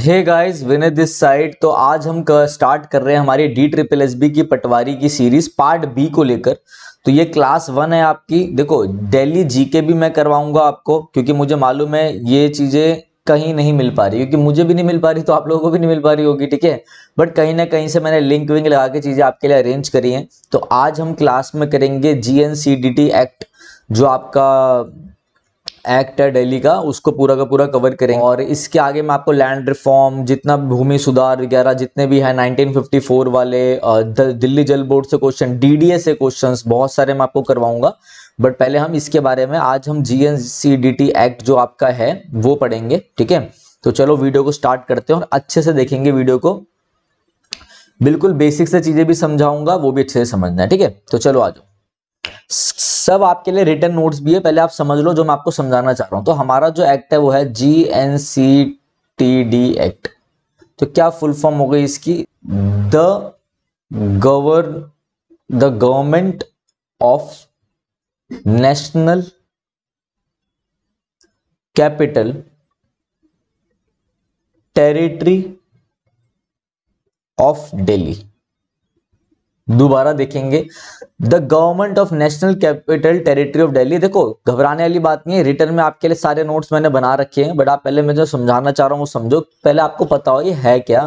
Hey guys Vinay this side तो आज हम स्टार्ट कर रहे हैं हमारी डी ट्रिपल एस बी की पटवारी की सीरीज पार्ट बी को लेकर तो ये क्लास वन है आपकी देखो डेली जीके भी मैं करवाऊंगा आपको क्योंकि मुझे मालूम है ये चीज़ें कहीं नहीं मिल पा रही क्योंकि मुझे भी नहीं मिल पा रही तो आप लोगों को भी नहीं मिल पा रही होगी ठीक है बट कहीं ना कहीं से मैंने लिंक विंक लगा के चीज़ें आपके लिए अरेंज करी हैं तो आज हम क्लास में करेंगे G N C D T act जो आपका एक्ट है दिल्ली का उसको पूरा का पूरा कवर करेंगे और इसके आगे मैं आपको लैंड रिफॉर्म जितना भूमि सुधार वगैरह जितने भी है 1954 वाले दिल्ली जल बोर्ड से क्वेश्चन डीडीए से क्वेश्चन बहुत सारे मैं आपको करवाऊंगा बट पहले हम इसके बारे में आज हम जी एक्ट जो आपका है वो पढ़ेंगे ठीक है तो चलो वीडियो को स्टार्ट करते हैं और अच्छे से देखेंगे वीडियो को बिल्कुल बेसिक से चीजें भी समझाऊंगा वो भी अच्छे से समझना है ठीक है तो चलो आ जाओ सब आपके लिए रिटर्न नोट्स भी है पहले आप समझ लो जो मैं आपको समझाना चाह रहा हूं तो हमारा जो एक्ट है वो है G N C T D act तो क्या फुल फॉर्म हो गई इसकी the govern the government of national capital territory of Delhi दोबारा देखेंगे the government of national capital territory of Delhi देखो घबराने वाली बात नहीं है रिटर्न में आपके लिए सारे नोट्स मैंने बना रखे हैं बट आप पहले मैं जो समझाना चाह रहा हूँ वो समझो पहले आपको पता हो ये है क्या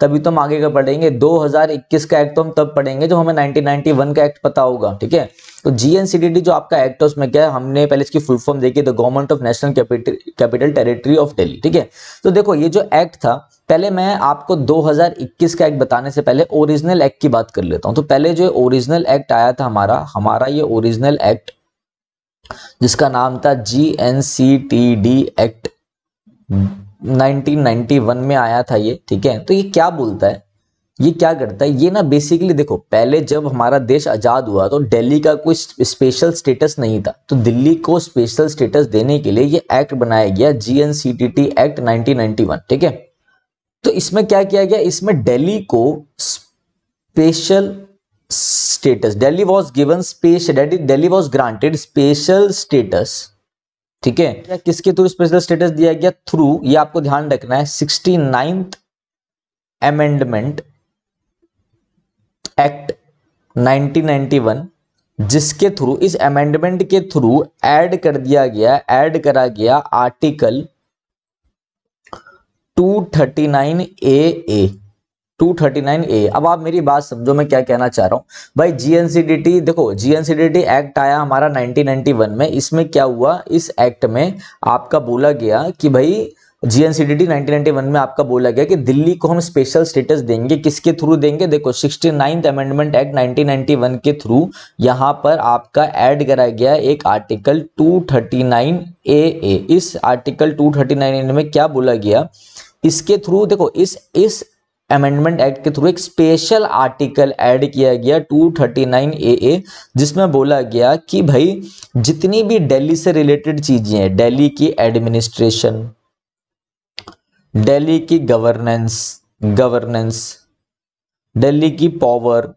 तभी तो हम आगे का पढ़ेंगे 2021 का एक्ट तो हम तब पढ़ेंगे जो हमें 1991 का एक्ट पता होगा ठीक है तो जीएनसीडीटी जो आपका एक्ट है उसमें क्या है हमने पहले इसकी फुल फॉर्म देखी the government of national capital territory of Delhi ठीक है तो देखो ये जो एक्ट था पहले मैं आपको 2021 का एक्ट बताने से पहले ओरिजिनल एक्ट की बात कर लेता हूं तो पहले जो ओरिजिनल एक्ट आया था हमारा हमारा ये ओरिजिनल एक्ट जिसका नाम था G N C T D act 1991 में आया था ये ठीक है तो ये क्या बोलता है ये क्या करता है ये ना बेसिकली देखो पहले जब हमारा देश आज़ाद हुआ तो दिल्ली का कोई स्पेशल स्टेटस नहीं था तो दिल्ली को स्पेशल स्टेटस देने के लिए ये एक्ट बनाया गया G N C T T act 1991 ठीक है तो इसमें क्या किया गया इसमें दिल्ली को special status Delhi was given special Delhi was granted special status ठीक है किसके थ्रू स्पेशल स्टेटस दिया गया थ्रू ये आपको ध्यान रखना है सिक्सटी नाइन्थ अमेंडमेंट एक्ट 1991 जिसके थ्रू इस अमेंडमेंट के थ्रू ऐड कर दिया गया ऐड करा गया आर्टिकल 239 ए ए 239 ए अब आप मेरी बात समझो मैं क्या कहना चाह रहा हूँ भाई जीएनसीडीटी देखो जीएनसीडीटी एक्ट आया हमारा 1991 में इसमें क्या हुआ इस एक्ट में आपका बोला गया कि भाई जीएनसीडीटी 1991 में आपका बोला गया कि दिल्ली को हम स्पेशल स्टेटस देंगे किसके थ्रू देंगे देखो सिक्सटी नाइन्थ अमेंडमेंट एक्ट 1991 के थ्रू यहाँ पर आपका ऐड कराया गया एक आर्टिकल 239 ए ए इस आर्टिकल 239 में क्या बोला गया इसके थ्रू देखो इस इस अमेंडमेंट एक्ट के थ्रू एक स्पेशल आर्टिकल ऐड किया गया 239 ए जिसमें बोला गया कि भाई जितनी भी दिल्ली से रिलेटेड चीज़ें हैं दिल्ली की एडमिनिस्ट्रेशन दिल्ली की गवर्नेंस गवर्नेंस दिल्ली की पावर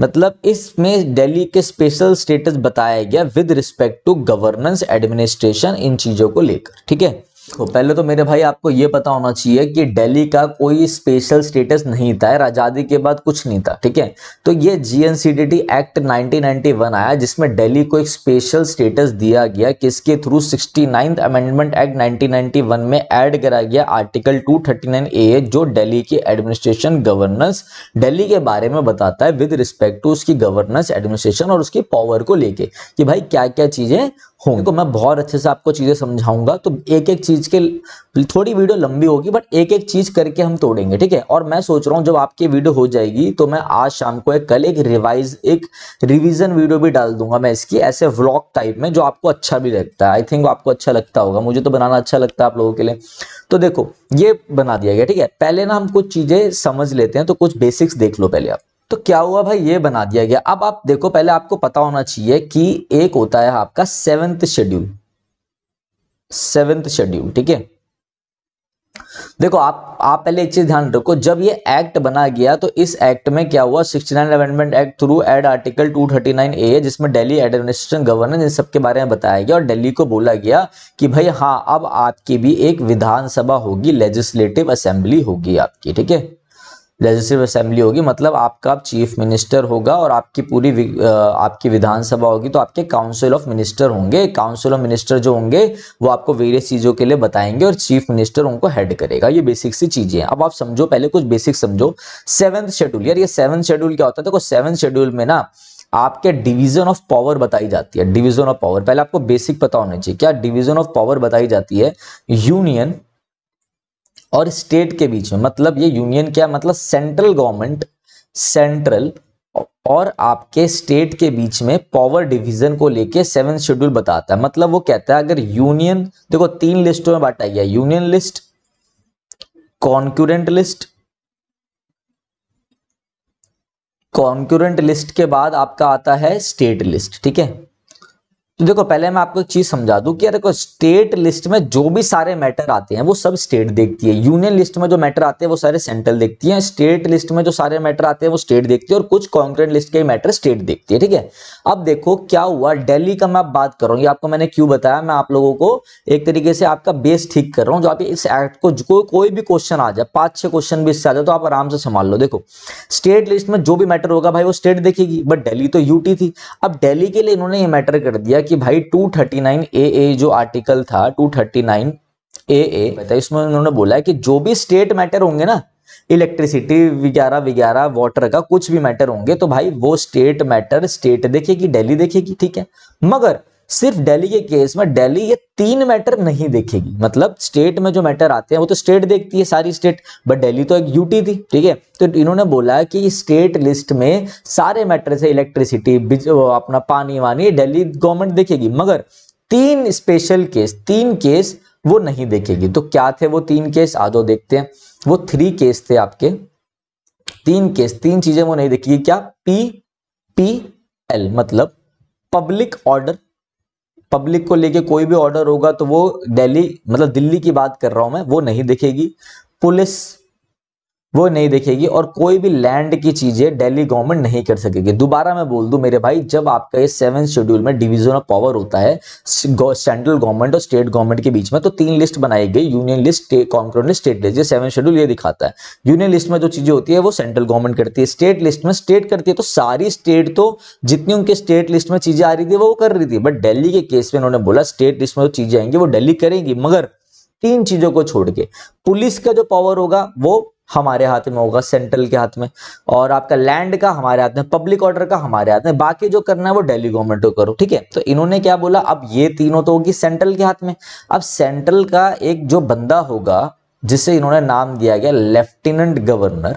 मतलब इसमें दिल्ली के स्पेशल स्टेटस बताया गया with respect to governance administration इन चीजों को लेकर ठीक है देखो तो पहले तो मेरे भाई आपको ये पता होना चाहिए कि दिल्ली का कोई स्पेशल स्टेटस नहीं था आज़ादी के बाद कुछ नहीं था ठीक है तो ये जीएनसीडीटी एक्ट 1991 आया जिसमें दिल्ली को एक स्पेशल स्टेटस दिया गया किसके थ्रू सिक्सटी अमेंडमेंट एक्ट 1991 में ऐड करा गया आर्टिकल 239 ए जो डेली की एडमिनिस्ट्रेशन गवर्नेंस डेली के बारे में बताता है विद रिस्पेक्ट टू उसकी गवर्नेंस एडमिनिस्ट्रेशन और उसकी पावर को लेके कि भाई क्या क्या चीज़ें होंगे देखो मैं बहुत अच्छे से आपको चीज़ें समझाऊंगा तो एक एक चीज़ के थोड़ी वीडियो लंबी होगी बट एक एक चीज़ करके हम तोड़ेंगे ठीक है और मैं सोच रहा हूँ जब आपकी वीडियो हो जाएगी तो मैं आज शाम को एक कल एक रिवाइज एक रिविजन वीडियो भी डाल दूंगा मैं इसकी ऐसे व्लॉग टाइप में जो आपको अच्छा भी लगता है आई थिंक आपको अच्छा लगता होगा मुझे तो बनाना अच्छा लगता है आप लोगों के लिए तो देखो ये बना दिया गया ठीक है पहले ना हम कुछ चीज़ें समझ लेते हैं तो कुछ बेसिक्स देख लो पहले आप तो क्या हुआ भाई ये बना दिया गया अब आप देखो पहले आपको पता होना चाहिए कि एक होता है आपका सेवेंथ शेड्यूल सेवेंथ शेड्यूल ठीक है देखो आप आप पहले एक चीज ध्यान रखो जब ये एक्ट बना गया तो इस एक्ट में क्या हुआ 69 amendment act through add article 239 A जिसमें दिल्ली एडमिनिस्ट्रेशन गवर्नर इन सबके बारे में बताया गया और दिल्ली को बोला गया कि भाई हाँ अब आपकी भी एक विधानसभा होगी लेजिस्लेटिव असेंबली होगी आपकी ठीक है लेजिस्टिव असेंबली होगी मतलब आपका चीफ मिनिस्टर होगा और आपकी पूरी आपकी विधानसभा होगी तो आपके काउंसिल ऑफ मिनिस्टर होंगे काउंसिल ऑफ मिनिस्टर जो होंगे वो आपको वेरियस चीज़ों के लिए बताएंगे और चीफ मिनिस्टर उनको हेड करेगा ये बेसिक सी चीज़ें हैं अब आप समझो पहले कुछ बेसिक समझो सेवन्थ शेड्यूल यार ये सेवन्थ शेड्यूल क्या होता है देखो सेवन्थ शेड्यूल में ना आपके डिवीजन ऑफ पावर बताई जाती है डिवीजन ऑफ पावर पहले आपको बेसिक पता होना चाहिए क्या डिवीजन ऑफ पावर बताई जाती है यूनियन और स्टेट के बीच में मतलब ये यूनियन क्या मतलब सेंट्रल गवर्नमेंट सेंट्रल और आपके स्टेट के बीच में पावर डिवीजन को लेके सेवन शेड्यूल बताता है मतलब वो कहता है अगर यूनियन देखो तीन लिस्टों में बांटा गया union list concurrent list concurrent list के बाद आपका आता है स्टेट लिस्ट ठीक है तो देखो पहले मैं आपको एक चीज समझा दूं कि यार देखो स्टेट लिस्ट में जो भी सारे मैटर आते हैं वो सब स्टेट देखती है यूनियन लिस्ट में जो मैटर आते हैं वो सारे सेंट्रल देखती है स्टेट लिस्ट में जो सारे मैटर आते हैं वो स्टेट देखती है और कुछ कॉन्क्रेट लिस्ट के मैटर स्टेट देखती है ठीक है अब देखो क्या हुआ डेली का मैं बात कर हूँ आपको मैंने क्यों बताया मैं आप लोगों को एक तरीके से आपका बेस ठीक कर रहा हूँ जो आप इस एक्ट को को, कोई भी क्वेश्चन आ जाए पांच छह क्वेश्चन भी इससे आ जाए तो आप आराम से संभाल लो देखो स्टेट लिस्ट में जो भी मैटर होगा भाई वो स्टेट देखेगी बट डेली तो यूटी थी अब डेली के लिए इन्होंने ये मैटर कर दिया कि भाई 239 ए जो आर्टिकल था 239 ए ए इसमें उन्होंने बोला है कि जो भी स्टेट मैटर होंगे ना इलेक्ट्रिसिटी वगैरह वगैरह वाटर का कुछ भी मैटर होंगे तो भाई वो स्टेट मैटर स्टेट देखेगी दिल्ली देखेगी ठीक है मगर सिर्फ दिल्ली के केस में दिल्ली ये तीन मैटर नहीं देखेगी मतलब स्टेट में जो मैटर आते हैं वो तो स्टेट देखती है सारी स्टेट बट दिल्ली तो एक यूटी थी ठीक है तो इन्होंने बोला कि स्टेट लिस्ट में सारे मैटर से इलेक्ट्रिसिटी अपना पानी वानी दिल्ली गवर्नमेंट देखेगी मगर तीन स्पेशल केस तीन केस वो नहीं देखेगी तो क्या थे वो तीन केस आज वो देखते हैं वो थ्री केस थे आपके तीन केस तीन चीजें वो नहीं देखेगी क्या पी पी एल मतलब पब्लिक ऑर्डर पब्लिक को लेके कोई भी ऑर्डर होगा तो वो दिल्ली मतलब दिल्ली की बात कर रहा हूं मैं वो नहीं दिखेगी पुलिस वो नहीं देखेगी और कोई भी लैंड की चीजें दिल्ली गवर्नमेंट नहीं कर सकेगी दोबारा मैं बोल दूं मेरे भाई जब आपका ये सेवन शेड्यूल में डिवीजन ऑफ पावर होता है सेंट्रल गवर्नमेंट और स्टेट गवर्नमेंट के बीच में तो तीन लिस्ट बनाई गई union list concurrent list state list ये सेवन शेड्यूल ये दिखाता है यूनियन लिस्ट में जो चीजें होती है वो सेंट्रल गवर्नमेंट करती है स्टेट लिस्ट में स्टेट करती है तो सारी स्टेट तो जितनी उनके स्टेट लिस्ट में चीजें आ रही थी वो कर रही थी बट डेली के केस में उन्होंने बोला स्टेट लिस्ट में जो चीजें आएंगी वो डेली करेंगी मगर तीन चीजों को छोड़ के पुलिस का जो पावर होगा वो हमारे हाथ में होगा सेंट्रल के हाथ में और आपका लैंड का हमारे हाथ में पब्लिक ऑर्डर का हमारे हाथ में बाकी जो करना है वो डेली गवर्नमेंट को करो ठीक है तो इन्होंने क्या बोला अब ये तीनों तो होगी सेंट्रल के हाथ में अब सेंट्रल का एक जो बंदा होगा जिसे इन्होंने नाम दिया गया लेफ्टिनेंट गवर्नर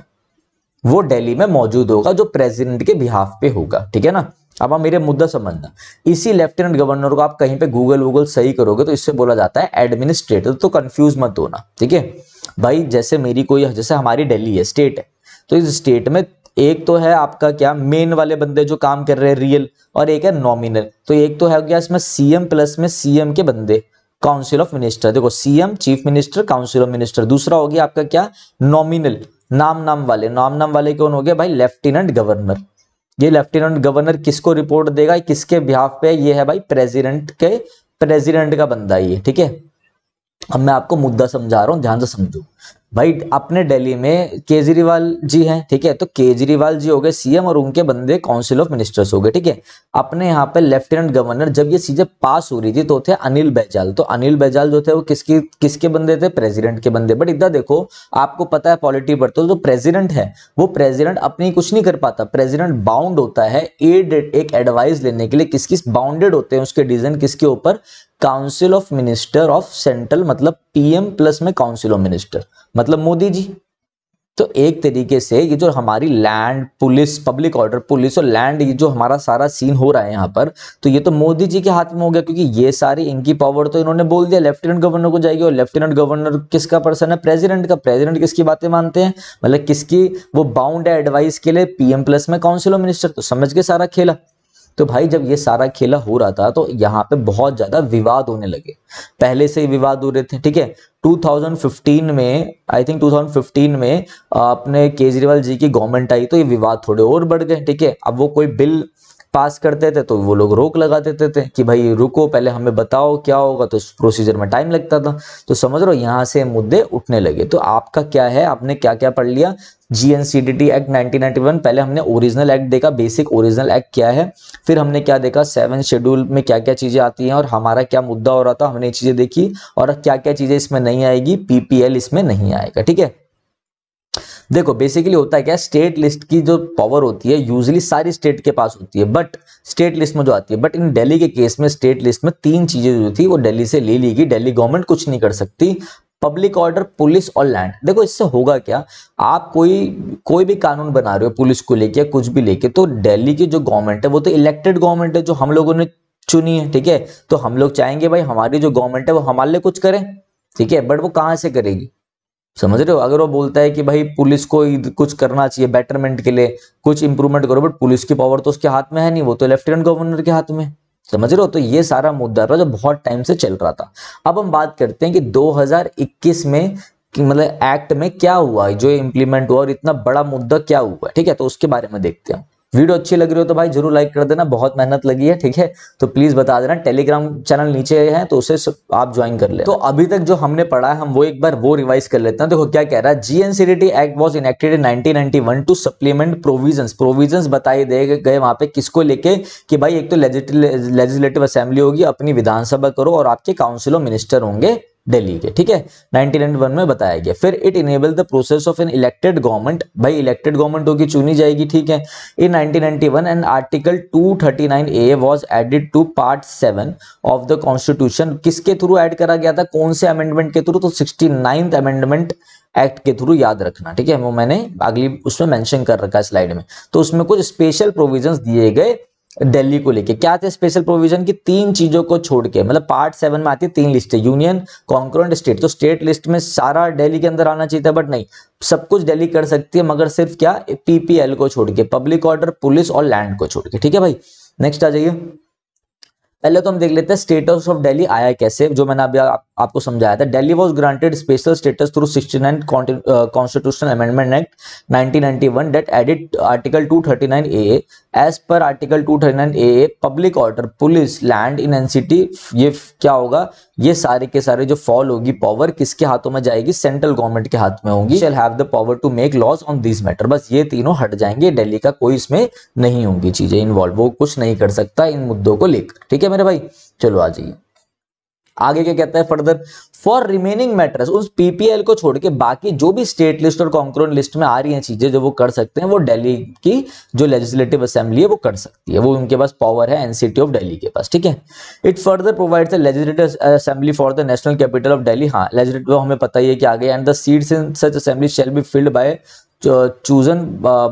वो दिल्ली में मौजूद होगा जो प्रेसिडेंट के बिहाफ पे होगा ठीक है ना अब आप मेरे मुद्दा समझना इसी लेफ्टिनेंट गवर्नर को आप कहीं पे गूगल वूगल सही करोगे तो इससे बोला जाता है एडमिनिस्ट्रेटर तो कंफ्यूज मत होना ठीक है भाई जैसे मेरी कोई जैसे हमारी दिल्ली है स्टेट है तो इस स्टेट में एक तो है आपका क्या मेन वाले बंदे जो काम कर रहे हैं रियल और एक है नॉमिनल तो एक तो है क्या इसमें सीएम प्लस में सीएम के बंदे काउंसिल ऑफ मिनिस्टर देखो CM chief minister council of minister दूसरा हो गया आपका क्या नॉमिनल नाम नाम वाले नाम नाम वाले कौन हो गया भाई लेफ्टिनेंट गवर्नर ये लेफ्टिनेंट गवर्नर किसको रिपोर्ट देगा किसके बिहाफ पे ये है भाई प्रेसिडेंट के प्रेसिडेंट का बंदा ये ठीक है अब मैं आपको मुद्दा समझा रहा हूँ ध्यान से समझो भाई अपने दिल्ली में केजरीवाल जी हैं ठीक है तो केजरीवाल जी हो गए सीएम और उनके बंदे काउंसिल ऑफ मिनिस्टर्स हो गए ठीक है अपने यहाँ पे लेफ्टिनेंट गवर्नर जब ये चीजें पास हो रही थी तो थे अनिल बैजाल तो अनिल बैजाल जो थे वो किसकी किसके बंदे थे प्रेसिडेंट के बंदे बट इधर देखो आपको पता है पॉलिटी पर तो जो प्रेजिडेंट है वो प्रेजिडेंट अपनी कुछ नहीं कर पाता प्रेजिडेंट बाउंड होता है एड एक एडवाइस लेने के लिए किस किस बाउंडेड होते हैं उसके डिजन किसके ऊपर council of minister of central मतलब पीएम प्लस में काउंसिल ऑफ मिनिस्टर मतलब मोदी जी तो एक तरीके से ये जो हमारी land police public order police और लैंड ये जो हमारा सारा सीन हो रहा है यहाँ पर तो ये तो मोदी जी के हाथ में हो गया क्योंकि ये सारी इनकी पावर तो इन्होंने बोल दिया लेफ्टिनेंट गवर्नर को जाएगी और लेफ्टिनेंट गवर्नर किसका पर्सन है प्रेसिडेंट का प्रेसिडेंट किसकी बातें मानते हैं मतलब किसकी वो बाउंड है एडवाइस के लिए पीएम प्लस में काउंसिल ऑफ मिनिस्टर तो समझ के सारा खेला तो भाई जब ये सारा खेला हो रहा था तो यहाँ पे बहुत ज़्यादा विवाद होने लगे पहले से ही विवाद हो रहे थे ठीक है 2015 में आई थिंक 2015 में अपने केजरीवाल जी की गवर्नमेंट आई तो ये विवाद थोड़े और बढ़ गए ठीक है अब वो कोई बिल पास करते थे तो वो लोग रोक लगा देते थे कि भाई रुको पहले हमें बताओ क्या होगा तो प्रोसीजर में टाइम लगता था तो समझ रहे हो यहाँ से मुद्दे उठने लगे तो आपका क्या है आपने क्या क्या पढ़ लिया G N C D T act nineteen one पहले हमने ओरिजिनल एक्ट देखा बेसिक ओरिजिनल एक्ट क्या है फिर हमने क्या देखा सेवन शेड्यूल में क्या क्या चीज़ें आती हैं और हमारा क्या मुद्दा हो रहा था हमने ये चीज़ें देखी और क्या क्या चीज़ें इसमें नहीं आएगी पीपीएल इसमें नहीं आएगा ठीक है देखो बेसिकली होता है क्या स्टेट लिस्ट की जो पावर होती है यूजली सारी स्टेट के पास होती है बट स्टेट लिस्ट में जो आती है बट इन दिल्ली के केस में स्टेट लिस्ट में तीन चीजें जो थी वो दिल्ली से ले ली गई दिल्ली गवर्नमेंट कुछ नहीं कर सकती पब्लिक ऑर्डर पुलिस और लैंड देखो इससे होगा क्या आप कोई कोई भी कानून बना रहे हो पुलिस को लेके कुछ भी लेके तो दिल्ली की जो गवर्नमेंट है वो तो इलेक्टेड गवर्नमेंट है जो हम लोगों ने चुनी है ठीक है तो हम लोग चाहेंगे भाई हमारी जो गवर्नमेंट है वो हमारे लिए कुछ करें ठीक है बट वो कहाँ से करेगी समझ रहे हो अगर वो बोलता है कि भाई पुलिस को कुछ करना चाहिए बेटरमेंट के लिए कुछ इंप्रूवमेंट करो बट पुलिस की पावर तो उसके हाथ में है नहीं वो तो लेफ्टिनेंट गवर्नर के हाथ में समझ रहे हो तो ये सारा मुद्दा था जो बहुत टाइम से चल रहा था अब हम बात करते हैं कि 2021 में मतलब एक्ट में क्या हुआ जो इम्प्लीमेंट हुआ और इतना बड़ा मुद्दा क्या हुआ ठीक है तो उसके बारे में देखते हैं वीडियो अच्छी लग रही हो तो भाई जरूर लाइक कर देना बहुत मेहनत लगी है ठीक है तो प्लीज बता देना टेलीग्राम चैनल नीचे है तो उसे आप ज्वाइन कर ले तो अभी तक जो हमने पढ़ा है हम वो एक बार वो रिवाइज कर लेते हैं देखो क्या कह रहा है GNCDT act was enacted in 1991 to supplement provision provision बताए दे गए वहां पे किसको लेके कि भाई एक तो लेजिस्लेटिव असेंबली होगी अपनी विधानसभा करो और आपके काउंसिल मिनिस्टर होंगे दिल्ली के ठीक है 1991 में बताया गया फिर it enable the process of an elected government भाई इलेक्टेड गवर्नमेंट होगी चुनी जाएगी ठीक है in 1991 and article 239 A was added to part seven of the constitution किसके थ्रू ऐड करा गया था कौन से अमेंडमेंट के थ्रू तो सिक्सटी अमेंडमेंट एक्ट के थ्रू याद रखना ठीक है वो मैंने अगली उसमें मैंशन कर रखा है स्लाइड में तो उसमें कुछ स्पेशल प्रोविजन दिए गए दिल्ली को लेके क्या थे स्पेशल प्रोविजन की तीन चीजों को छोड़ के मतलब पार्ट सेवन में आती है तीन लिस्ट यूनियन कॉन्क्रेंट स्टेट तो स्टेट लिस्ट में सारा दिल्ली के अंदर आना चाहिए था बट नहीं सब कुछ दिल्ली कर सकती है मगर सिर्फ क्या पीपीएल को छोड़ के पब्लिक ऑर्डर पुलिस और लैंड को छोड़ के ठीक है भाई नेक्स्ट आ जाइए पहले तो हम देख लेते हैं स्टेटस ऑफ डेली आया कैसे जो मैंने अभी आप आपको समझाया था Delhi was granted special status through 69 constitutional amendment act 1991 that added article 239 A as पर article 239 A public order police land in NCT ये क्या होगा ये सारे के सारे जो फॉल होगी पावर किसके हाथों में जाएगी सेंट्रल गवर्नमेंट के हाथ में होगी shall have the power to make laws on this matter बस ये तीनों हट जाएंगे डेली का कोई इसमें नहीं होंगी चीजें इन्वॉल्व वो कुछ नहीं कर सकता इन मुद्दों को लेकर ठीक है मेरे भाई चलो आ जाइए आगे क्या कहता है फर्दर फॉर रिमेनिंग मैटर्स उस पीपीएल को छोड़ के बाकी जो भी स्टेट लिस्ट और कॉन्क्रोन लिस्ट में आ रही हैं चीजें जो वो कर सकते हैं वो दिल्ली की जो लेजिस्लेटिव असेंबली है वो कर सकती है वो उनके पास पावर है एनसीटी ऑफ दिल्ली के पास ठीक है it further provide the legislative assembly for the national capital of Delhi हाँ लेजिस्लेटिव तो हमें पता ही है कि आगे and the seats in such assembly shall be filled by chosen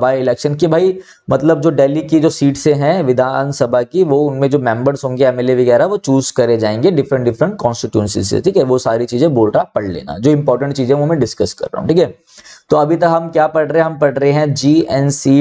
by election कि भाई मतलब जो दिल्ली की जो सीट से हैं विधानसभा की वो उनमें जो मेंबर्स होंगे एमएलए वगैरह वो चूज करे जाएंगे डिफरेंट डिफरेंट कॉन्स्टिट्यूंसी से ठीक है वो सारी चीजें बोल रहा पढ़ लेना जो इंपॉर्टेंट चीजें वो मैं डिस्कस कर रहा हूँ ठीक है तो अभी तक हम क्या पढ़ रहे हैं हम पढ़ रहे हैं G N C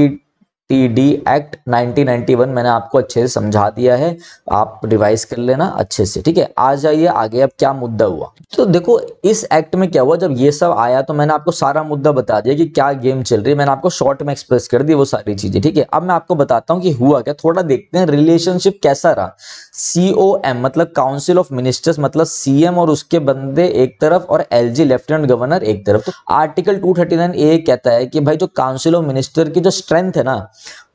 TD act 1991 मैंने आपको अच्छे से समझा दिया है आप रिवाइज कर लेना अच्छे से ठीक है आ जाइए आगे अब क्या मुद्दा हुआ तो देखो इस एक्ट में क्या हुआ जब ये सब आया तो मैंने आपको सारा मुद्दा बता दिया कि क्या गेम चल रही है मैंने आपको शॉर्ट में एक्सप्रेस कर दी वो सारी चीजें ठीक है अब मैं आपको बताता हूँ कि हुआ क्या थोड़ा देखते हैं रिलेशनशिप कैसा रहा एम मतलब काउंसिल ऑफ मिनिस्टर्स मतलब सीएम और उसके बंदे एक तरफ और जी लेफ्टिनेंट गवर्नर एक तरफ तो आर्टिकल नाइन ए कहता है कि भाई जो काउंसिल ऑफ मिनिस्टर की जो स्ट्रेंथ है ना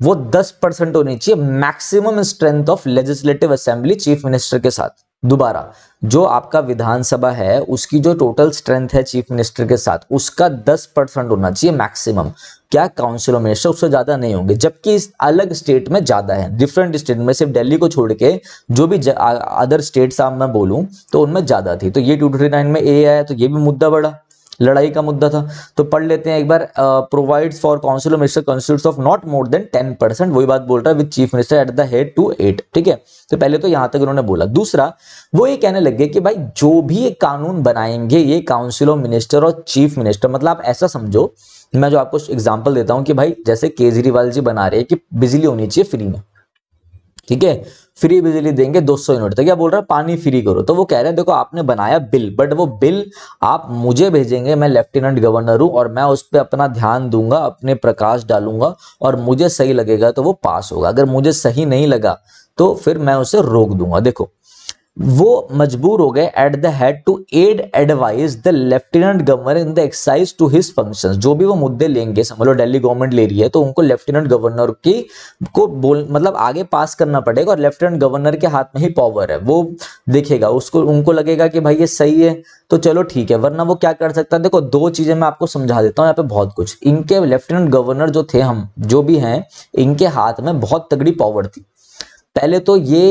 वो 10 परसेंट होनी चाहिए maximum strength of legislative assembly chief minister के साथ दोबारा जो आपका विधानसभा है उसकी जो टोटल स्ट्रेंथ है चीफ मिनिस्टर के साथ उसका 10 परसेंट होना चाहिए मैक्सिमम क्या काउंसिल ऑफ मिनिस्टर उससे ज्यादा नहीं होंगे जबकि इस अलग स्टेट में ज्यादा है डिफरेंट स्टेट में सिर्फ दिल्ली को छोड़ के जो भी अदर स्टेट्स आप मैं बोलूं तो उनमें ज्यादा थी तो ये टू में ए आया तो ये भी मुद्दा बढ़ा लड़ाई का मुद्दा था तो पढ़ लेते हैं एक बार provides for council minister constitute of not more than ten percent वही बात बोल रहा है with chief minister at the head to at ठीक है तो पहले तो यहां तक उन्होंने बोला दूसरा वो ये कहने लगे कि भाई जो भी ये कानून बनाएंगे ये काउंसिल ऑफ मिनिस्टर और चीफ मिनिस्टर मतलब आप ऐसा समझो मैं जो आपको एग्जाम्पल देता हूँ कि भाई जैसे केजरीवाल जी बना रहे हैं कि बिजली होनी चाहिए फ्री में ठीक है फ्री बिजली देंगे 200 यूनिट तो क्या बोल रहा है पानी फ्री करो तो वो कह रहे हैं देखो आपने बनाया बिल बट वो बिल आप मुझे भेजेंगे मैं लेफ्टिनेंट गवर्नर हूं और मैं उस पर अपना ध्यान दूंगा अपने प्रकाश डालूंगा और मुझे सही लगेगा तो वो पास होगा अगर मुझे सही नहीं लगा तो फिर मैं उसे रोक दूंगा देखो वो मजबूर हो गए at the head to aid advise the lieutenant governor in the exercise to his function जो भी वो मुद्दे लेंगे समझ लो दिल्ली गवर्नमेंट ले रही है तो उनको लेफ्टिनेंट गवर्नर की को बोल मतलब आगे पास करना पड़ेगा और लेफ्टिनेंट गवर्नर के हाथ में ही पावर है वो देखेगा उसको उनको लगेगा कि भाई ये सही है तो चलो ठीक है वरना वो क्या कर सकता है देखो दो चीजें मैं आपको समझा देता हूँ यहाँ पे बहुत कुछ इनके लेफ्टिनेंट गवर्नर जो थे हम जो भी हैं इनके हाथ में बहुत तगड़ी पावर थी पहले तो ये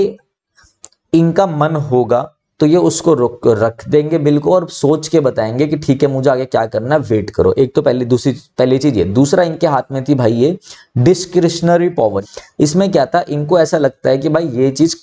इनका मन होगा तो ये उसको रुक रख देंगे बिल्कुल और सोच के बताएंगे कि ठीक है मुझे आगे क्या करना है वेट करो एक तो पहले दूसरी पहली चीज ये दूसरा इनके हाथ में थी भाई ये डिस्क्रिशनरी पावर इसमें क्या था इनको ऐसा लगता है कि भाई ये चीज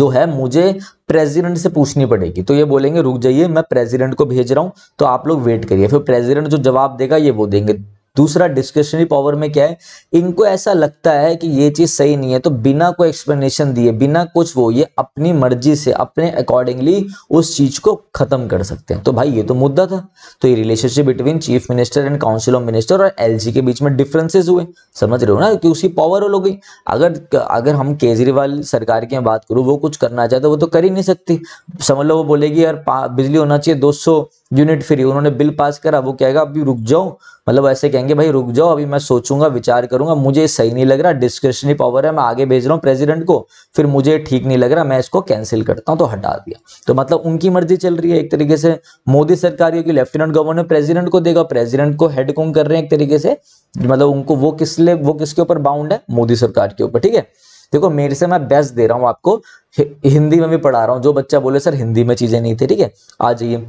जो है मुझे प्रेसिडेंट से पूछनी पड़ेगी तो ये बोलेंगे रुक जाइए मैं प्रेसिडेंट को भेज रहा हूं तो आप लोग वेट करिए फिर प्रेसिडेंट जो जवाब देगा ये वो देंगे दूसरा डिस्कशनरी पावर में क्या है इनको ऐसा लगता है कि ये चीज सही नहीं है तो बिना कोई एक्सप्लेनेशन दिए बिना कुछ वो ये अपनी मर्जी से अपने अकॉर्डिंगली उस चीज को खत्म कर सकते हैं तो भाई ये तो मुद्दा था तो ये relationship between chief minister and council of minister और एल के बीच में डिफरेंसेज हुए समझ रहे हो ना कि उसकी पावर हो गई अगर अगर हम केजरीवाल सरकार की बात करूँ वो कुछ करना चाहते वो तो कर ही नहीं सकती समझ लो वो बोलेगी यार बिजली होना चाहिए दो यूनिट फ्री उन्होंने बिल पास करा वो कहेगा अभी रुक जाओ मतलब ऐसे कहेंगे भाई रुक जाओ अभी मैं सोचूंगा विचार करूंगा मुझे सही नहीं लग रहा डिस्क्रिप्शनरी पावर है मैं आगे भेज रहा हूँ प्रेसिडेंट को फिर मुझे ठीक नहीं लग रहा मैं इसको कैंसिल करता हूँ तो हटा दिया तो मतलब उनकी मर्जी चल रही है एक तरीके से मोदी सरकार की लेफ्टिनेंट गवर्नर प्रेजिडेंट को देगा प्रेजिडेंट को हेड कौन कर रहे हैं एक तरीके से मतलब उनको वो किस लिए वो किसके ऊपर बाउंड है मोदी सरकार के ऊपर ठीक है देखो मेरे से मैं बेस्ट दे रहा हूँ आपको हिंदी में भी पढ़ा रहा हूँ जो बच्चा बोले सर हिंदी में चीजें नहीं थी ठीक है आ जाइए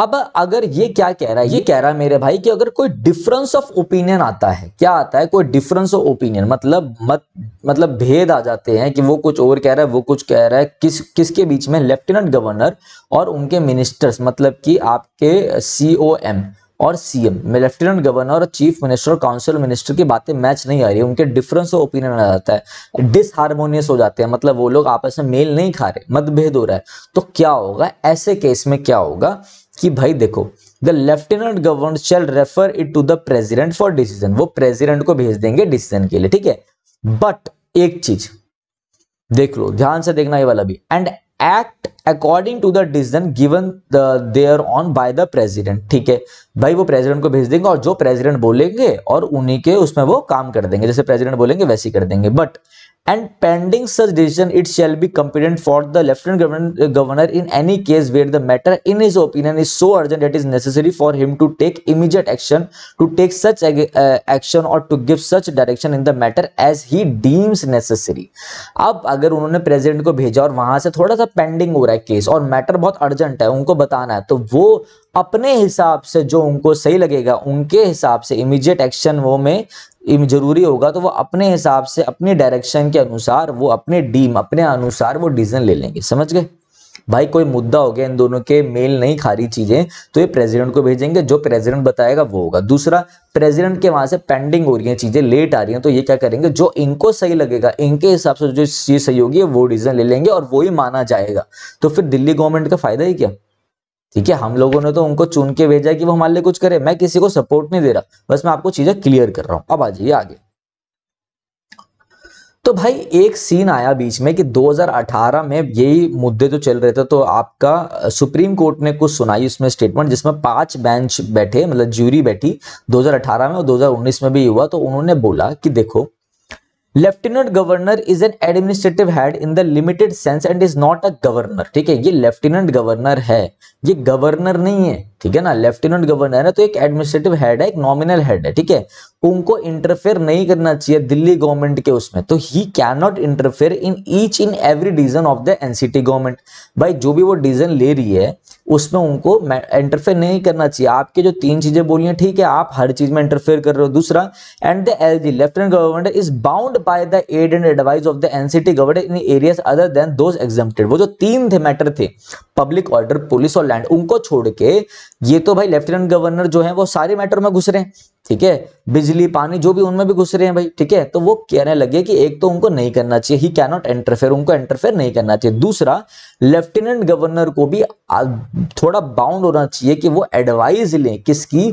अब अगर ये क्या कह रहा है ये कह रहा है मेरे भाई कि अगर कोई डिफरेंस ऑफ ओपिनियन आता है क्या आता है कोई डिफरेंस ऑफ ओपिनियन मतलब मत मतलब भेद आ जाते हैं कि वो कुछ और कह रहा है वो कुछ कह रहा है किस किसके बीच में लेफ्टिनेंट गवर्नर और उनके मिनिस्टर्स मतलब कि आपके सी और सीएम में लेफ्टिनेंट गवर्नर और चीफ मिनिस्टर और काउंसिल मिनिस्टर की बातें मैच नहीं आ रही उनके डिफरेंस ऑफ ओपिनियन आ जाता है डिसहारमोनियस हो जाते हैं मतलब वो लोग आपस में मेल नहीं खा रहे मतभेद हो रहा है तो क्या होगा ऐसे केस में क्या होगा कि भाई देखो the lieutenant governor shall refer it to the president for decision वो प्रेसिडेंट को भेज देंगे डिसीजन के लिए ठीक है बट एक चीज देख लो ध्यान से देखना ये वाला भी and act according to the decision given thereon by the president ठीक है भाई वो प्रेसिडेंट को भेज देंगे और जो प्रेसिडेंट बोलेंगे और उन्हीं के उसमें वो काम कर देंगे जैसे प्रेसिडेंट बोलेंगे वैसे ही कर देंगे but and pending such decision it shall be competent for the lieutenant governor in any case where the matter in his opinion is so urgent that it is necessary for him to take immediate action to take such uh, action or to give such direction in the matter as he deems necessary अब अगर उन्होंने president को भेजा और वहां से थोड़ा सा पेंडिंग हो रहा है केस और मैटर बहुत अर्जेंट है उनको बताना है तो वो अपने हिसाब से जो उनको सही लगेगा उनके हिसाब से इमीडिएट एक्शन वो में जरूरी होगा तो वो अपने हिसाब से अपने डायरेक्शन के अनुसार वो अपने डीम अपने अनुसार वो डिसीजन ले लेंगे समझ गए भाई कोई मुद्दा हो गया इन दोनों के मेल नहीं खा रही चीजें तो ये प्रेसिडेंट को भेजेंगे जो प्रेसिडेंट बताएगा वो होगा दूसरा प्रेसिडेंट के वहां से पेंडिंग हो रही है चीजें लेट आ रही हैं तो ये क्या करेंगे जो इनको सही लगेगा इनके हिसाब से जो चीज सही होगी वो डिसीजन ले लेंगे और वो ही माना जाएगा तो फिर दिल्ली गवर्नमेंट का फायदा ही क्या ठीक है हम लोगों ने तो उनको चुन के भेजा कि वो हमारे लिए कुछ करे मैं किसी को सपोर्ट नहीं दे रहा बस मैं आपको चीजें क्लियर कर रहा हूं अब आ जाइए आगे तो भाई एक सीन आया बीच में कि 2018 में यही मुद्दे तो चल रहे थे तो आपका सुप्रीम कोर्ट ने कुछ सुनाई उसमें स्टेटमेंट जिसमें पांच बेंच बैठे मतलब ज्यूरी बैठी 2018 में और 2019 में भी हुआ तो उन्होंने बोला कि देखो lieutenant governor is an administrative head in the limited sense and is not a governor ठीक है ये लेफ्टिनेंट गवर्नर है ये गवर्नर नहीं है ठीक है ना लेफ्टिनेंट गवर्नर है तो एक एडमिनिस्ट्रेटिव हेड है एक नॉमिनल हेड है ठीक है उनको इंटरफेयर नहीं करना चाहिए दिल्ली गवर्नमेंट के उसमें तो he can not interfere in each in every decision of the NCT government भाई जो भी वो डिजन ले रही है उसमें उनको इंटरफेयर नहीं करना चाहिए आपके जो तीन चीज़ें बोली हैं ठीक है आप हर चीज़ में इंटरफेयर कर रहे हो दूसरा and the L G lieutenant government is bound by the aid and advice of the NCT government in areas other than those exempted वो जो तीन थे मैटर थे पब्लिक ऑर्डर पुलिस और लैंड उनको छोड़ के ये तो भाई लेफ्टिनेंट गवर्नर जो है वो सारे मैटर में घुस रहे हैं ठीक है बिजली पानी जो भी उनमें भी घुस रहे हैं भाई ठीक है तो वो कहने लगे कि एक तो उनको नहीं करना चाहिए ही कैनॉट इंटरफेयर उनको इंटरफेयर नहीं करना चाहिए दूसरा लेफ्टिनेंट गवर्नर को भी थोड़ा बाउंड होना चाहिए कि वो एडवाइस लें किसकी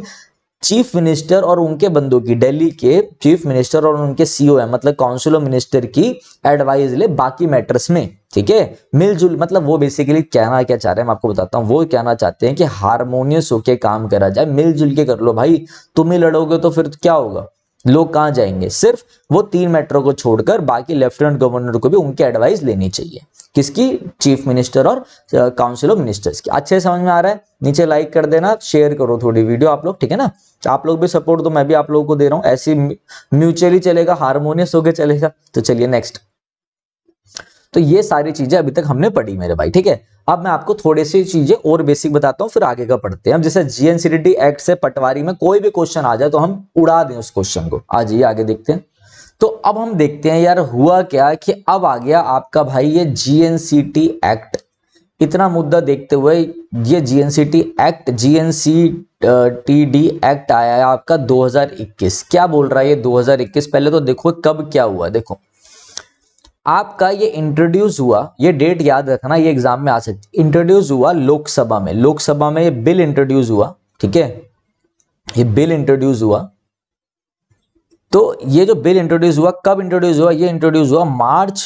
चीफ मिनिस्टर और उनके बंदों की दिल्ली के चीफ मिनिस्टर और उनके सीओ है मतलब काउंसिल ऑफ मिनिस्टर की एडवाइज ले बाकी मैटर्स में ठीक है मिलजुल मतलब वो बेसिकली कहना क्या चाह रहे हैं मैं आपको बताता हूँ वो कहना चाहते हैं कि हारमोनियस होके काम करा जाए मिलजुल के कर लो भाई तुम ही लड़ोगे तो फिर क्या होगा लोग कहाँ जाएंगे सिर्फ वो तीन मेट्रो को छोड़कर बाकी लेफ्टिनेंट गवर्नर को भी उनकी एडवाइस लेनी चाहिए किसकी चीफ मिनिस्टर और काउंसिल ऑफ मिनिस्टर्स की अच्छे समझ में आ रहा है नीचे लाइक कर देना शेयर करो थोड़ी वीडियो आप लोग ठीक है ना आप लोग भी सपोर्ट दो तो मैं भी आप लोगों को दे रहा हूँ ऐसी म्यूचुअली चलेगा हारमोनियस होकर चलेगा तो चलिए नेक्स्ट तो ये सारी चीजें अभी तक हमने पढ़ी मेरे भाई ठीक है अब मैं आपको थोड़ी सी चीजें और बेसिक बताता हूँ फिर आगे का पढ़ते हैं हम जैसे जीएनसीडी एक्ट से पटवारी में कोई भी क्वेश्चन आ जाए तो हम उड़ा दें उस क्वेश्चन को आज ये आगे देखते हैं तो अब हम देखते हैं यार हुआ क्या कि अब आ गया आपका भाई ये जीएनसीटी एक्ट इतना मुद्दा देखते हुए ये GNCT act GNC D act आया है आपका 2021 क्या बोल रहा है ये 2021 पहले तो देखो कब क्या हुआ देखो आपका ये इंट्रोड्यूस हुआ ये डेट याद रखना ये एग्जाम में आ सकती है इंट्रोड्यूस हुआ लोकसभा में लोकसभा में ये बिल इंट्रोड्यूस हुआ ठीक है ये बिल इंट्रोड्यूस हुआ तो ये जो बिल इंट्रोड्यूस हुआ कब इंट्रोड्यूस हुआ ये इंट्रोड्यूस हुआ मार्च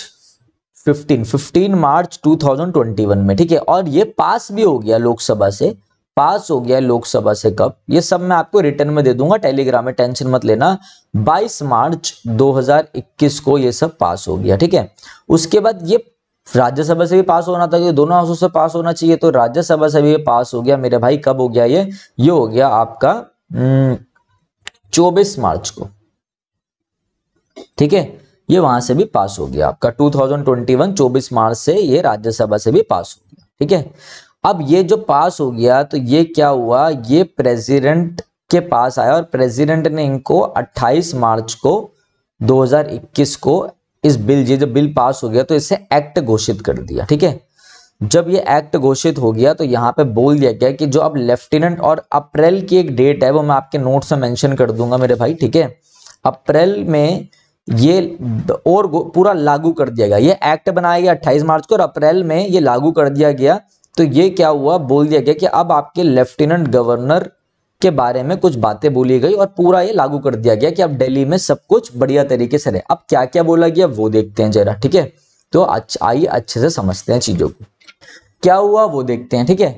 15 15 मार्च 2021 में ठीक है और ये पास भी हो गया लोकसभा से पास हो गया लोकसभा से कब ये सब मैं आपको रिटर्न में दे दूंगा टेलीग्राम में टेंशन मत लेना 22 मार्च 2021 को ये सब पास हो गया ठीक है उसके बाद ये राज्यसभा से भी पास होना था ये दोनों हाउसों से पास होना चाहिए तो राज्यसभा से भी ये पास हो गया मेरे भाई कब हो गया ये ये हो गया आपका हम्म, चौबीस मार्च को ठीक है ये वहां से भी पास हो गया आपका 2021 24 मार्च से ये राज्यसभा से भी पास हो गया ठीक है अब ये जो पास हो गया तो ये क्या हुआ ये प्रेसिडेंट के पास आया और प्रेसिडेंट ने इनको 28 मार्च को 2021 को इस बिल ये जो बिल पास हो गया तो इसे एक्ट घोषित कर दिया ठीक है जब ये एक्ट घोषित हो गया तो यहाँ पे बोल दिया गया कि जो अब लेफ्टिनेंट और अप्रैल की एक डेट है वो मैं आपके नोट्स में मैंशन कर दूंगा मेरे भाई ठीक है अप्रैल में ये और पूरा लागू कर दिया गया ये एक्ट बनाया गया अट्ठाईस मार्च को और अप्रैल में ये लागू कर दिया गया तो ये क्या हुआ बोल दिया गया कि अब आपके लेफ्टिनेंट गवर्नर के बारे में कुछ बातें बोली गई और पूरा ये लागू कर दिया गया कि अब दिल्ली में सब कुछ बढ़िया तरीके से रहे अब क्या क्या बोला गया वो देखते हैं जरा ठीक है तो आइए अच्छे से समझते हैं चीजों को क्या हुआ वो देखते हैं ठीक है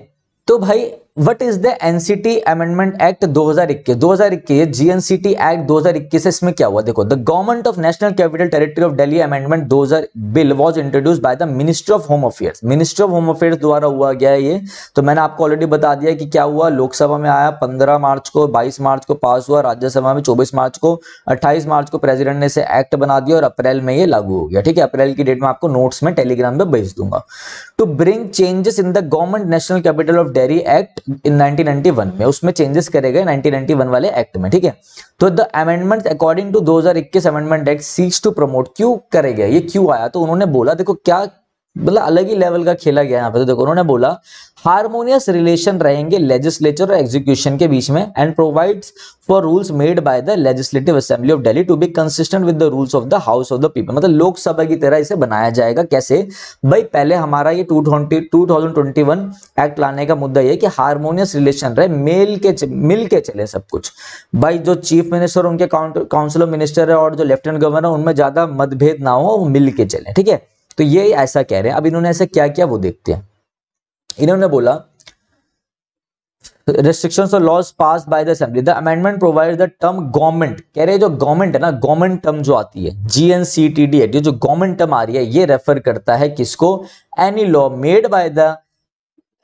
तो भाई what is the NCT amendment act 2021 2021 GNCT act 2021 से इसमें क्या हुआ देखो the government of national capital territory of Delhi amendment 2000 bill was introduce by the ministry of home affairs ministry of home affairs द्वारा हुआ गया ये तो मैंने आपको ऑलरेडी बता दिया कि क्या हुआ लोकसभा में आया पंद्रह मार्च को बाईस मार्च को पास हुआ राज्यसभा में चौबीस मार्च को अट्ठाईस मार्च को प्रेसिडेंट ने इसे एक्ट बना दिया और अप्रैल में ये लागू हो गया ठीक है अप्रैल की डेट में आपको नोट्स में टेलीग्राम पर भेज दूंगा to bring changes in the government national capital of Delhi act 1991 में उसमें चेंजेस करे गए 1991 वाले एक्ट में ठीक है तो the amendment according to 2021 amendment act seeks to promote क्यों करे गए ये क्यों आया तो उन्होंने बोला देखो क्या मतलब अलग ही लेवल का खेला गया यहाँ पे तो देखो उन्होंने बोला हारमोनियस रिलेशन रहेंगे लेजिस्लेचर और एग्जीक्यूशन के बीच में and provides for rules made by the legislative assembly of Delhi to be consistent with the rules of the house of the people मतलब लोकसभा की तरह इसे बनाया जाएगा कैसे भाई पहले हमारा ये टू ट्वेंटी एक्ट लाने का मुद्दा ये कि हारमोनियस रिलेशन रहे मेल के मिल के चले सब कुछ भाई जो चीफ मिनिस्टर उनके काउंसिल ऑफ मिनिस्टर है और जो लेफ्टिनेंट गवर्नर उनमें ज्यादा मतभेद ना हो वो मिल के चले ठीक है तो ये ऐसा कह रहे हैं अब इन्होंने ऐसा क्या किया वो देखते हैं इन्होंने बोला restriction laws pass passed by the assembly the amendment provides the term कह रहे हैं जो गवर्नमेंट है ना गवर्नमेंट टर्म जो आती है टी डी जो गवर्नमेंट टर्म आ रही है ये रेफर करता है किसको any law made by the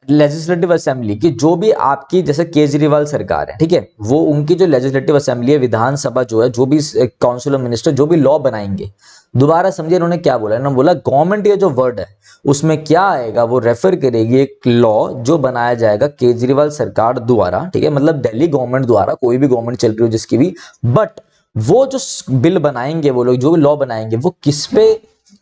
legislative assembly की जो भी आपकी जैसे केजरीवाल सरकार है ठीक है वो उनकी जो लेजिस्लेटिव असेंबली है विधानसभा जो है जो भी काउंसिल ऑफ मिनिस्टर जो भी लॉ बनाएंगे दोबारा समझिए उन्होंने क्या बोला इन्होंने बोला गवर्नमेंट ये जो वर्ड है उसमें क्या आएगा वो रेफर करेगी एक लॉ जो बनाया जाएगा केजरीवाल सरकार द्वारा ठीक है मतलब दिल्ली गवर्नमेंट द्वारा कोई भी गवर्नमेंट चल रही हो जिसकी भी बट वो जो बिल बनाएंगे वो लोग जो लॉ बनाएंगे वो किस पे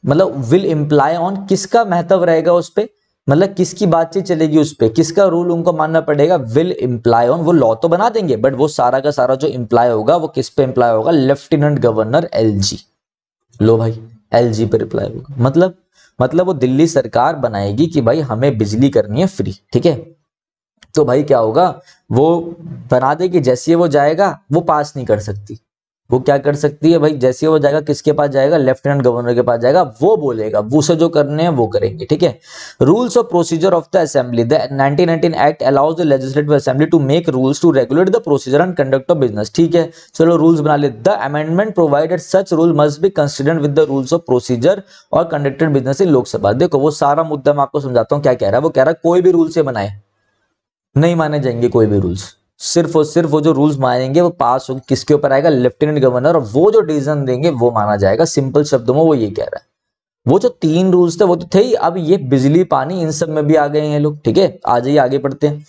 मतलब विल इम्प्लाय ऑन किसका महत्व रहेगा उस पर मतलब किसकी बातचीत चलेगी उस पर किसका रूल उनको मानना पड़ेगा विल इम्प्लाय ऑन वो लॉ तो बना देंगे बट वो सारा का सारा जो इम्प्लाय होगा वो किस पे इम्प्लाय होगा लेफ्टिनेंट गवर्नर एलजी लो भाई एल जी पे रिप्लाई होगा मतलब मतलब वो दिल्ली सरकार बनाएगी कि भाई हमें बिजली करनी है फ्री ठीक है तो भाई क्या होगा वो बना देगी जैसे वो जाएगा वो पास नहीं कर सकती वो क्या कर सकती है भाई जैसे वो जाएगा किसके पास जाएगा लेफ्टिनेंट गवर्नर के पास जाएगा वो बोलेगा वो से जो करने हैं वो करेंगे ठीक है rules of procedure of the assembly the 1919 act allows the legislative assembly to make rules to regulate the procedure and conduct of business ठीक है चलो रूल्स बना ले the amendment provided such rule must be considered with the rules of procedure और conducted business in Lok Sabha देखो वो सारा मुद्दा मैं आपको समझाता हूँ क्या कह रहा है वो कह रहा है कोई भी रूल से बनाए नहीं माने जाएंगे कोई भी रूल्स सिर्फ और सिर्फ वो जो रूल्स मानेंगे वो पास होंगे किसके ऊपर आएगा लेफ्टिनेंट गवर्नर और वो जो डिसीजन देंगे वो माना जाएगा सिंपल शब्दों में वो ये कह रहा है वो जो तीन रूल्स थे वो तो थे ही अब ये बिजली पानी इन सब में भी आ गए हैं लोग ठीक है आज ही आगे पढ़ते हैं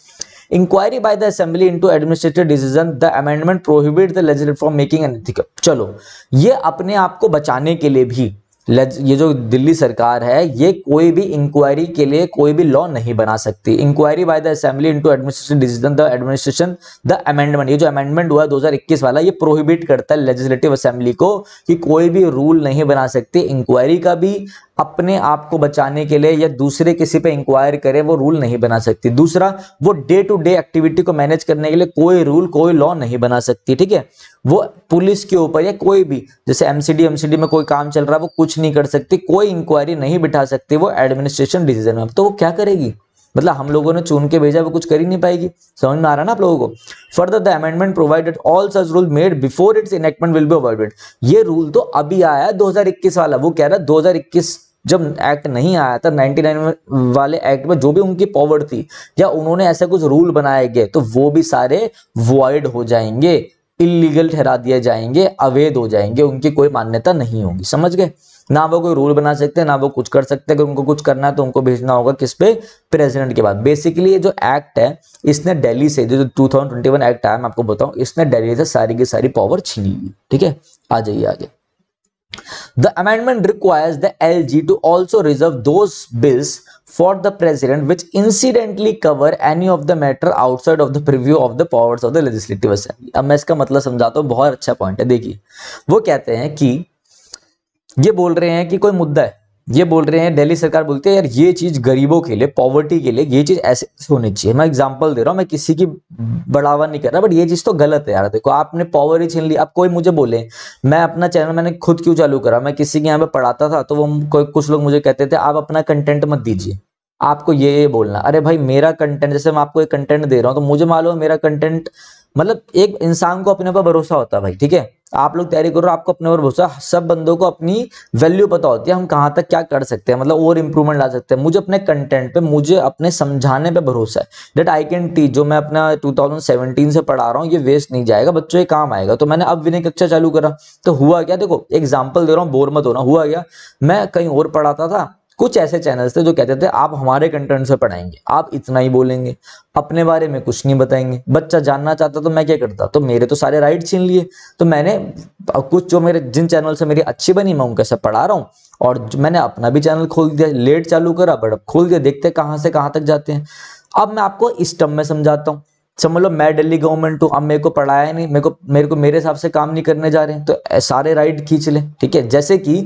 inquiry by the assembly into administrative decision the amendment prohibit the legislator from making an चलो ये अपने आप को बचाने के लिए भी ये जो दिल्ली सरकार है ये कोई भी इंक्वायरी के लिए कोई भी लॉ नहीं बना सकती inquiry by the assembly into administration decision the administration the amendment ये जो अमेंडमेंट हुआ 2021 वाला ये प्रोहिबिट करता है लेजिस्लेटिव असेंबली को कि कोई भी रूल नहीं बना सकती इंक्वायरी का भी अपने आप को बचाने के लिए या दूसरे किसी पे इंक्वायर करे वो रूल नहीं बना सकती दूसरा वो डे टू डे एक्टिविटी को मैनेज करने के लिए कोई रूल कोई लॉ नहीं बना सकती ठीक है वो पुलिस के ऊपर या कोई भी जैसे एमसीडी एमसीडी में कोई काम चल रहा है वो कुछ नहीं कर सकती कोई इंक्वायरी नहीं बिठा सकती वो एडमिनिस्ट्रेशन डिसीजन में तो वो क्या करेगी मतलब हम लोगों ने चुन के भेजा वो कुछ कर ही नहीं पाएगी समझ में आ रहा ना आप लोगों को further the amendment provided all such rule made before its enactment will be avoided ये रूल तो अभी आया 2021 वाला वो कह रहा है 2021 जब एक्ट नहीं आया था 99 वाले एक्ट में जो भी उनकी पावर थी या उन्होंने ऐसे कुछ रूल बनाए गए तो वो भी सारे वॉइड हो जाएंगे इलीगल ठहरा दिए जाएंगे अवैध हो जाएंगे उनकी कोई मान्यता नहीं होगी समझ गए ना वो कोई रूल बना सकते ना वो कुछ कर सकते अगर उनको कुछ करना है तो उनको भेजना होगा किस पे प्रेसिडेंट के बाद बेसिकली ये जो एक्ट है इसने दिल्ली से जो two thousand twenty one act आया मैं आपको बताऊं इसने दिल्ली से सारी की सारी पावर छीन ली ठीक है आ जाइए आगे The amendment requires the LG to also reserve those bills for the president which incidentally cover any of the matter outside of the preview of the powers of the legislative assembly. अब मैं इसका मतलब समझाता हूँ बहुत अच्छा point है देखिए वो कहते हैं कि ये बोल रहे हैं कि कोई मुद्दा है ये बोल रहे हैं दिल्ली सरकार बोलती है यार ये चीज गरीबों के लिए पॉवर्टी के लिए ये चीज ऐसे होनी चाहिए मैं एग्जांपल दे रहा हूँ मैं किसी की बढ़ावा नहीं कर रहा बट ये चीज तो गलत है यार देखो आपने पॉवर ही छीन ली अब कोई मुझे बोले मैं अपना चैनल मैंने खुद क्यों चालू करा मैं किसी के यहाँ पे पढ़ाता था तो वो कुछ लोग मुझे कहते थे आप अपना कंटेंट मत दीजिए आपको ये ये बोलना अरे भाई मेरा कंटेंट जैसे मैं आपको एक कंटेंट दे रहा हूँ तो मुझे मालूम है मेरा कंटेंट मतलब एक इंसान को अपने ऊपर भरोसा होता है भाई ठीक है आप लोग तैयारी करो आपको अपने ऊपर भरोसा सब बंदों को अपनी वैल्यू पता होती है हम कहाँ तक क्या कर सकते हैं मतलब और इम्प्रूवमेंट ला सकते हैं मुझे अपने कंटेंट पे मुझे अपने समझाने पे भरोसा है डेट आई कैन टीच जो मैं अपना 2017 से पढ़ा रहा हूँ ये वेस्ट नहीं जाएगा बच्चों के काम आएगा तो मैंने अब विनय कक्षा चालू करा तो हुआ क्या देखो एग्जाम्पल दे रहा हूँ बोर मत होना हुआ क्या मैं कहीं और पढ़ाता था कुछ ऐसे चैनल्स थे जो कहते थे आप हमारे कंटेंट से पढ़ाएंगे आप इतना ही बोलेंगे अपने बारे में कुछ नहीं बताएंगे बच्चा जानना चाहता तो मैं क्या करता तो मेरे तो सारे राइट छीन लिए तो मैंने कुछ जो मेरे जिन चैनल से मेरी अच्छी बनी मैं उनके साथ पढ़ा रहा हूँ और मैंने अपना भी चैनल खोल दिया लेट चालू करा बट अब खोल दिया देखते कहाँ से कहाँ तक जाते हैं अब मैं आपको इस टर्म में समझाता हूँ समझ लो मैं दिल्ली गवर्नमेंट हूँ अब मेरे को पढ़ाया नहीं मेरे को मेरे को मेरे हिसाब से काम नहीं करने जा रहे हैं तो सारे राइट खींच ले ठीक है जैसे कि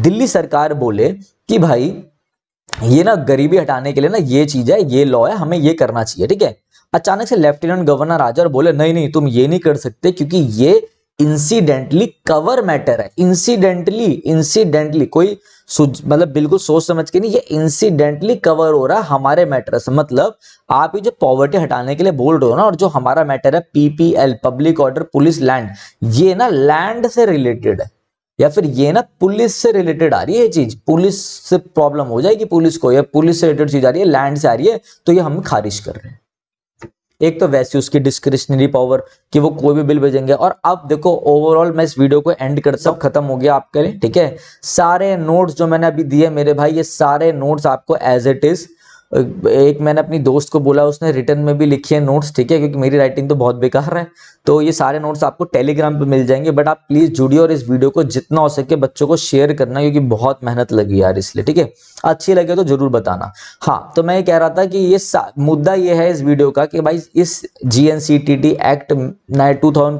दिल्ली सरकार बोले कि भाई ये ना गरीबी हटाने के लिए ना ये चीज है ये लॉ है हमें ये करना चाहिए ठीक है अचानक से लेफ्टिनेंट गवर्नर आ जाए और बोले नहीं नहीं तुम ये नहीं कर सकते क्योंकि ये इंसिडेंटली कवर मैटर है इंसिडेंटली इंसिडेंटली कोई मतलब बिल्कुल सोच समझ के नहीं ये इंसिडेंटली कवर हो रहा है हमारे मैटर से मतलब आप ही जो पॉवर्टी हटाने के लिए बोल रहे हो ना और जो हमारा मैटर है PPL public order police land ये ना लैंड से रिलेटेड है या फिर ये ना पुलिस से रिलेटेड आ रही है ये चीज पुलिस से प्रॉब्लम हो जाएगी पुलिस को या पुलिस से रिलेटेड चीज आ रही है लैंड से आ रही है तो ये हम खारिज कर रहे हैं एक तो वैसे उसकी डिस्क्रिशनरी पावर कि वो कोई भी बिल भेजेंगे और अब देखो ओवरऑल मैं इस वीडियो को एंड कर सब खत्म हो गया आपके लिए ठीक है सारे नोट्स जो मैंने अभी दिए मेरे भाई ये सारे नोट्स आपको एज इट इज एक मैंने अपनी दोस्त को बोला उसने रिटर्न में भी लिखी है नोट्स ठीक है क्योंकि मेरी राइटिंग तो बहुत बेकार है तो ये सारे नोट्स आपको टेलीग्राम पे मिल जाएंगे बट आप प्लीज़ जुड़िए और इस वीडियो को जितना हो सके बच्चों को शेयर करना क्योंकि बहुत मेहनत लगी यार इसलिए ठीक है अच्छी लगे तो जरूर बताना हाँ तो मैं ये कह रहा था कि ये मुद्दा ये है इस वीडियो का कि भाई इस जी एक्ट टू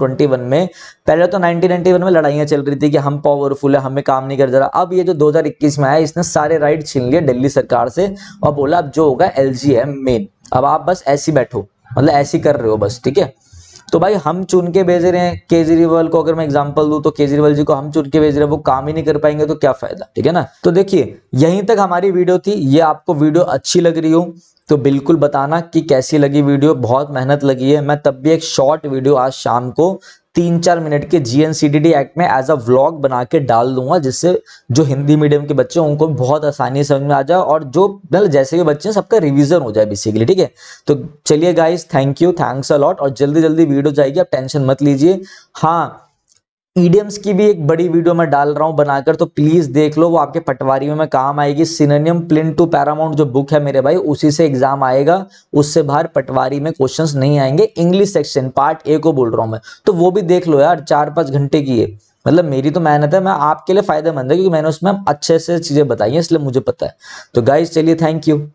में पहले तो नाइनटीन में लड़ाइयां चल रही थी कि हम पावरफुल है हमें काम नहीं कर जा रहा अब ये जो दो में आया इसने सारे राइट छीन लिया दिल्ली सरकार से और बोला अब जो होगा एल जी एम मेन अब आप बस ऐसी बैठो मतलब ऐसी कर रहे हो बस ठीक है तो भाई हम चुन के भेज रहे हैं केजरीवाल को अगर मैं एग्जांपल दूं तो केजरीवाल जी को हम चुन के भेज रहे हैं वो काम ही नहीं कर पाएंगे तो क्या फायदा ठीक है ना तो देखिए यहीं तक हमारी वीडियो थी ये आपको वीडियो अच्छी लग रही हो तो बिल्कुल बताना कि कैसी लगी वीडियो बहुत मेहनत लगी है मैं तब भी एक शॉर्ट वीडियो आज शाम को तीन चार मिनट के जी एन डी एक्ट में एज अ व्लॉग बना के डाल दूंगा जिससे जो हिंदी मीडियम के बच्चे हैं उनको बहुत आसानी समझ में आ जाए और जो मतलब जैसे के बच्चे हैं सबका रिविजन हो जाए बेसिकली ठीक है तो चलिए guys thank you thanks a lot और जल्दी जल्दी वीडियो जाएगी आप टेंशन मत लीजिए हाँ ईडियम्स की भी एक बड़ी वीडियो मैं डाल रहा हूँ बनाकर तो प्लीज देख लो वो आपके पटवारियों में काम आएगी सिनेनियम प्लिन टू पैरामाउंट जो बुक है मेरे भाई उसी से एग्जाम आएगा उससे बाहर पटवारी में क्वेश्चंस नहीं आएंगे इंग्लिश सेक्शन पार्ट ए को बोल रहा हूँ मैं तो वो भी देख लो यार चार पांच घंटे की है मतलब मेरी तो मेहनत है मैं आपके लिए फायदेमंद है क्योंकि मैंने उसमें अच्छे से चीजें बताई है इसलिए मुझे पता है तो गाइज चलिए थैंक यू